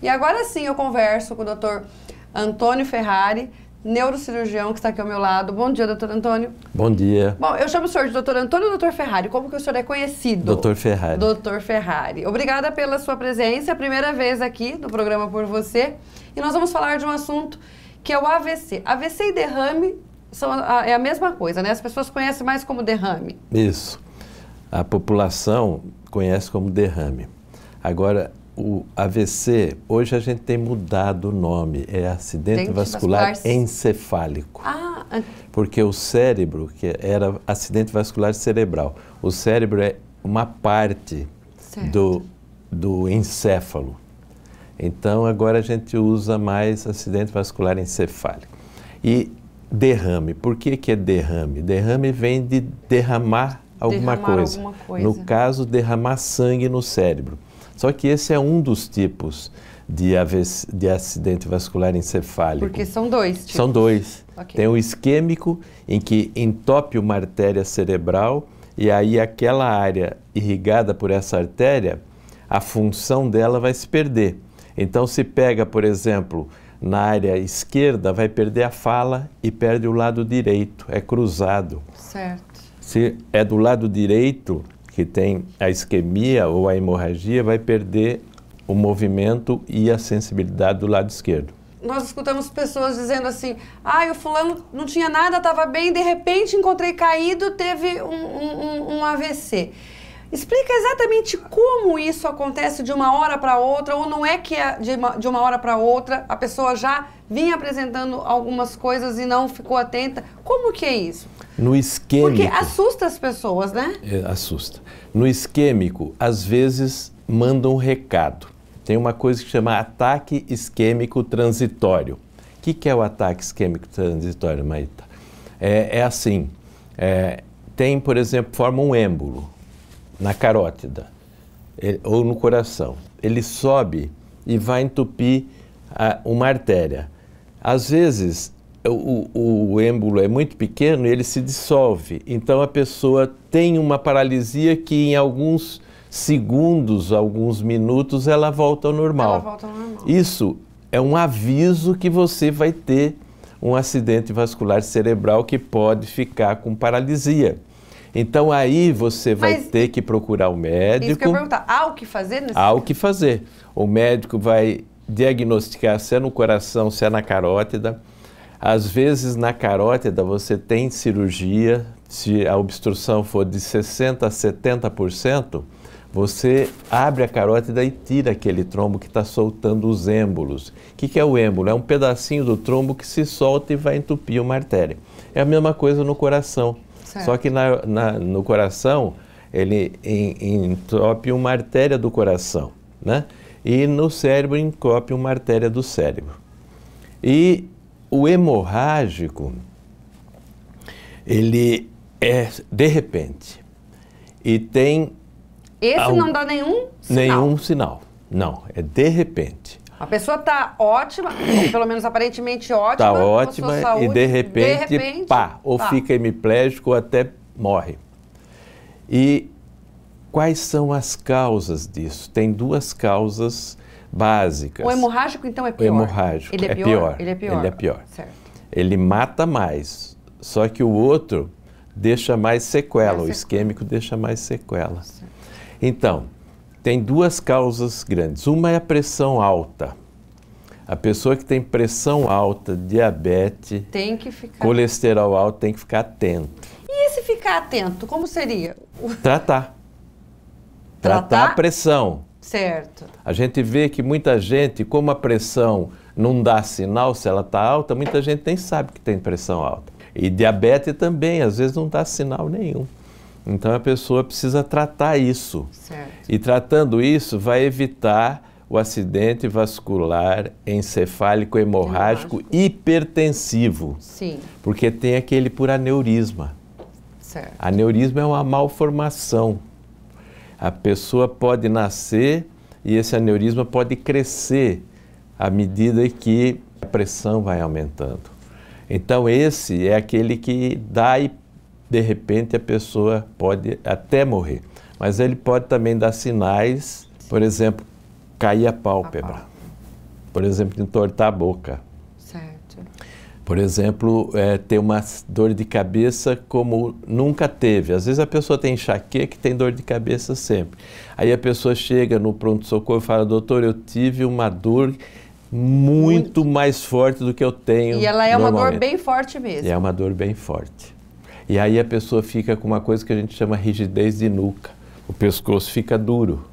E agora sim eu converso com o doutor Antônio Ferrari, neurocirurgião que está aqui ao meu lado. Bom dia, doutor Antônio. Bom dia. Bom, eu chamo o senhor de doutor Antônio ou doutor Ferrari? Como que o senhor é conhecido? Doutor Ferrari. Doutor Ferrari. Obrigada pela sua presença, é primeira vez aqui no programa Por Você. E nós vamos falar de um assunto que é o AVC. AVC e derrame são a, é a mesma coisa, né? As pessoas conhecem mais como derrame. Isso. A população conhece como derrame. Agora, o AVC, hoje a gente tem mudado o nome, é acidente Dente vascular, vascular encefálico. Ah, Porque o cérebro, que era acidente vascular cerebral, o cérebro é uma parte do, do encéfalo. Então agora a gente usa mais acidente vascular encefálico. E derrame, por que, que é derrame? Derrame vem de derramar alguma, derramar coisa. alguma coisa. No caso, derramar sangue no cérebro. Só que esse é um dos tipos de, AVC, de acidente vascular encefálico. Porque são dois tipos. São dois. Okay. Tem o isquêmico, em que entope uma artéria cerebral e aí aquela área irrigada por essa artéria, a função dela vai se perder. Então se pega, por exemplo, na área esquerda, vai perder a fala e perde o lado direito, é cruzado. Certo. Se é do lado direito, que tem a isquemia ou a hemorragia vai perder o movimento e a sensibilidade do lado esquerdo. Nós escutamos pessoas dizendo assim: ah, o fulano não tinha nada, estava bem, de repente encontrei caído, teve um, um, um AVC. Explica exatamente como isso acontece de uma hora para outra, ou não é que é de uma, de uma hora para outra a pessoa já vinha apresentando algumas coisas e não ficou atenta. Como que é isso? No isquêmico. Porque assusta as pessoas, né? É, assusta. No isquêmico, às vezes mandam um recado. Tem uma coisa que chama ataque isquêmico transitório. O que, que é o ataque isquêmico transitório, Maíta? É, é assim: é, tem, por exemplo, forma um êmbolo na carótida ele, ou no coração. Ele sobe e vai entupir a, uma artéria. Às vezes, o, o, o êmbolo é muito pequeno e ele se dissolve. Então, a pessoa tem uma paralisia que, em alguns segundos, alguns minutos, ela volta ao normal. Ela volta ao normal. Isso é um aviso que você vai ter um acidente vascular cerebral que pode ficar com paralisia. Então aí você vai Mas, ter que procurar o um médico. Isso que eu perguntar, há o que fazer nesse Há o que fazer. O médico vai diagnosticar se é no coração, se é na carótida. Às vezes na carótida você tem cirurgia, se a obstrução for de 60 a 70%, você abre a carótida e tira aquele trombo que está soltando os êmbolos. O que, que é o êmbolo? É um pedacinho do trombo que se solta e vai entupir uma artéria. É a mesma coisa no coração. Certo. Só que na, na, no coração, ele entope uma artéria do coração, né? E no cérebro encope uma artéria do cérebro. E o hemorrágico, ele é de repente. E tem. Esse algum, não dá nenhum sinal. Nenhum sinal. Não, é de repente. A pessoa tá ótima, pelo menos aparentemente ótima. Tá ótima saúde, e de repente, de repente pá, ou pá. fica hemiplégico ou até morre. E quais são as causas disso? Tem duas causas básicas. O hemorrágico então é pior. O hemorrágico ele é, é pior? pior? Ele é pior. Ele é pior. Certo. Ele mata mais, só que o outro deixa mais sequela, é o isquêmico deixa mais sequela. Certo. Então, tem duas causas grandes. Uma é a pressão alta. A pessoa que tem pressão alta, diabetes, tem que ficar... colesterol alto, tem que ficar atento. E esse ficar atento, como seria? Tratar. Tratar, Tratar a pressão. Certo. A gente vê que muita gente, como a pressão não dá sinal se ela está alta, muita gente nem sabe que tem pressão alta. E diabetes também, às vezes não dá sinal nenhum. Então a pessoa precisa tratar isso. Certo. E tratando isso, vai evitar o acidente vascular encefálico hemorrágico hipertensivo. Sim. Porque tem aquele por aneurisma. Certo. Aneurisma é uma malformação. A pessoa pode nascer e esse aneurisma pode crescer à medida que a pressão vai aumentando. Então esse é aquele que dá hipertensão de repente a pessoa pode até morrer. Mas ele pode também dar sinais, por exemplo, cair a pálpebra. Por exemplo, entortar a boca. Certo. Por exemplo, é, ter uma dor de cabeça como nunca teve. Às vezes a pessoa tem enxaqueca e tem dor de cabeça sempre. Aí a pessoa chega no pronto-socorro e fala, doutor, eu tive uma dor muito, muito, mais forte do que eu tenho. E ela é uma dor bem forte mesmo. E é uma dor bem forte. E aí a pessoa fica com uma coisa que a gente chama rigidez de nuca. O pescoço fica duro.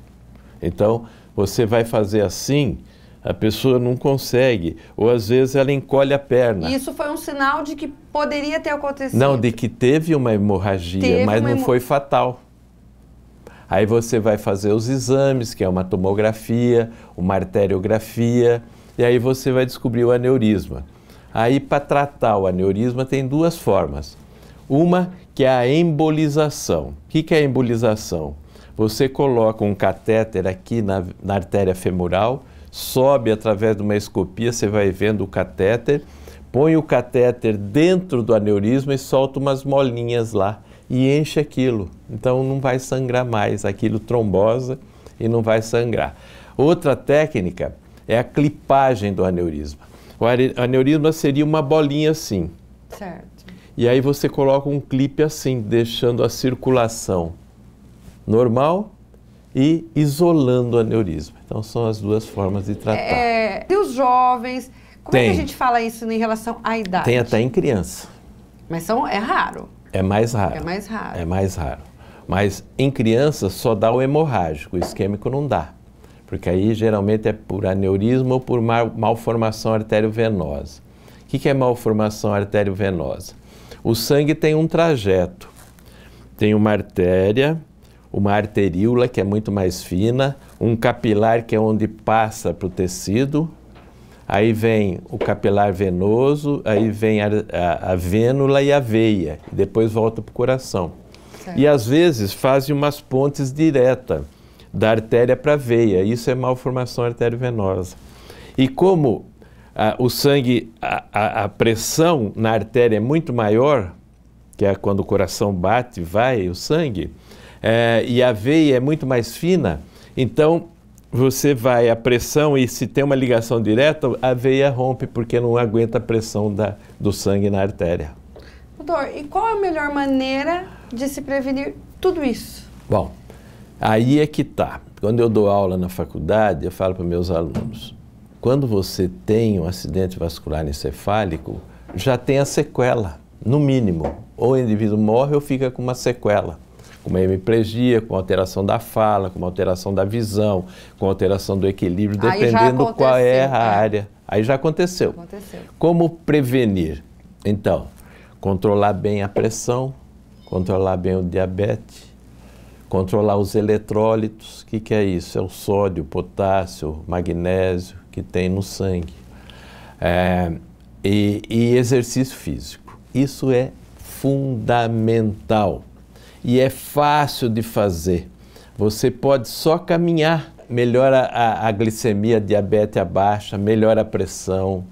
Então, você vai fazer assim, a pessoa não consegue, ou às vezes ela encolhe a perna. Isso foi um sinal de que poderia ter acontecido. Não, de que teve uma hemorragia, teve mas uma não foi fatal. Aí você vai fazer os exames, que é uma tomografia, uma arteriografia, e aí você vai descobrir o aneurisma. Aí para tratar o aneurisma tem duas formas. Uma que é a embolização. O que é a embolização? Você coloca um catéter aqui na, na artéria femoral, sobe através de uma escopia, você vai vendo o catéter, põe o catéter dentro do aneurisma e solta umas molinhas lá e enche aquilo. Então não vai sangrar mais, aquilo trombosa e não vai sangrar. Outra técnica é a clipagem do aneurisma. O aneurisma seria uma bolinha assim. Certo. E aí você coloca um clipe assim, deixando a circulação normal e isolando o aneurisma. Então são as duas formas de tratar. É, e os jovens, como Tem. é que a gente fala isso em relação à idade? Tem até em criança. Mas são, é raro. É mais raro. É mais raro. É mais raro. Mas em criança só dá o hemorrágico, o isquêmico não dá. Porque aí geralmente é por aneurisma ou por malformação malformação arteriovenosa. O que, que é malformação arteriovenosa? O sangue tem um trajeto. Tem uma artéria, uma arteríola que é muito mais fina, um capilar que é onde passa para o tecido, aí vem o capilar venoso, aí vem a, a, a vênula e a veia, e depois volta para o coração. Certo. E às vezes fazem umas pontes diretas da artéria para a veia, isso é malformação arteriovenosa. E como ah, o sangue, a, a, a, pressão na artéria é muito maior, que é quando o coração bate, vai o sangue, é, e a veia é muito mais fina, então você vai a pressão e se tem uma ligação direta, a veia rompe porque não aguenta a pressão da, do sangue na artéria. Doutor, e qual é a melhor maneira de se prevenir tudo isso? Bom, aí é que tá. Quando eu dou aula na faculdade, eu falo para meus alunos, quando você tem um acidente vascular encefálico, já tem a sequela, no mínimo. Ou o indivíduo morre ou fica com uma sequela, com uma hemiplegia, com alteração da fala, com alteração da visão, com alteração do equilíbrio, dependendo qual é a é. área. Aí já aconteceu. aconteceu. Como prevenir? Então, controlar bem a pressão, controlar bem o diabetes, controlar os eletrólitos. O que, que é isso? É o sódio, o potássio, o magnésio, que tem no sangue. É, e, e exercício físico. Isso é fundamental e é fácil de fazer. Você pode só caminhar, melhora a, a glicemia, a diabetes abaixa, melhora a pressão,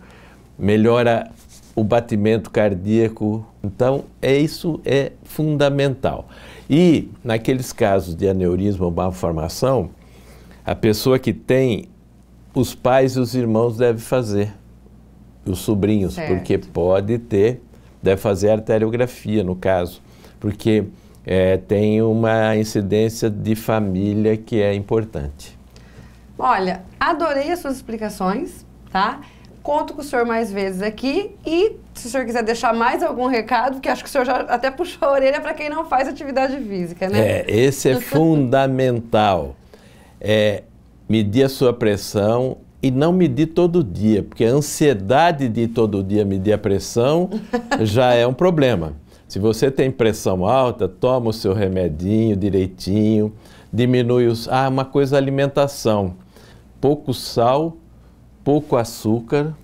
melhora o batimento cardíaco. Então, é isso é fundamental. E naqueles casos de aneurisma ou malformação, a pessoa que tem os pais e os irmãos devem fazer, os sobrinhos, certo. porque pode ter, deve fazer arteriografia, no caso, porque é, tem uma incidência de família que é importante. Olha, adorei as suas explicações, tá? Conto com o senhor mais vezes aqui e se o senhor quiser deixar mais algum recado, que acho que o senhor já até puxou a orelha para quem não faz atividade física, né? É, esse é fundamental. É, medir a sua pressão e não medir todo dia, porque a ansiedade de todo dia medir a pressão já é um problema. Se você tem pressão alta, toma o seu remedinho direitinho, diminui os. Ah, uma coisa é alimentação. Pouco sal, pouco açúcar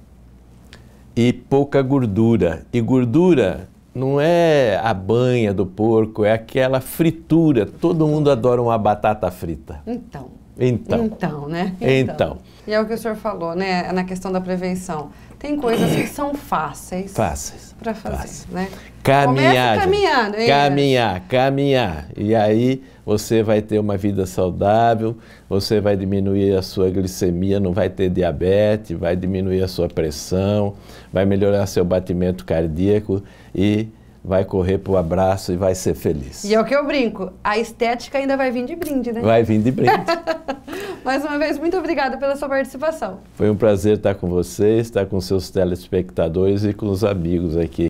e pouca gordura. E gordura não é a banha do porco, é aquela fritura. Todo mundo adora uma batata frita. Então, então. Então, né? Então. então. E é o que o senhor falou, né? Na questão da prevenção. Tem coisas que são fáceis. Fáceis. Para fazer, fácil. né? Caminhar. Caminhar, né? Caminhar, caminhar. E aí você vai ter uma vida saudável, você vai diminuir a sua glicemia, não vai ter diabetes, vai diminuir a sua pressão, vai melhorar seu batimento cardíaco e vai correr pro abraço e vai ser feliz. E é o que eu brinco, a estética ainda vai vir de brinde, né? Vai vir de brinde. Mais uma vez, muito obrigada pela sua participação. Foi um prazer estar com vocês, estar com seus telespectadores e com os amigos aqui.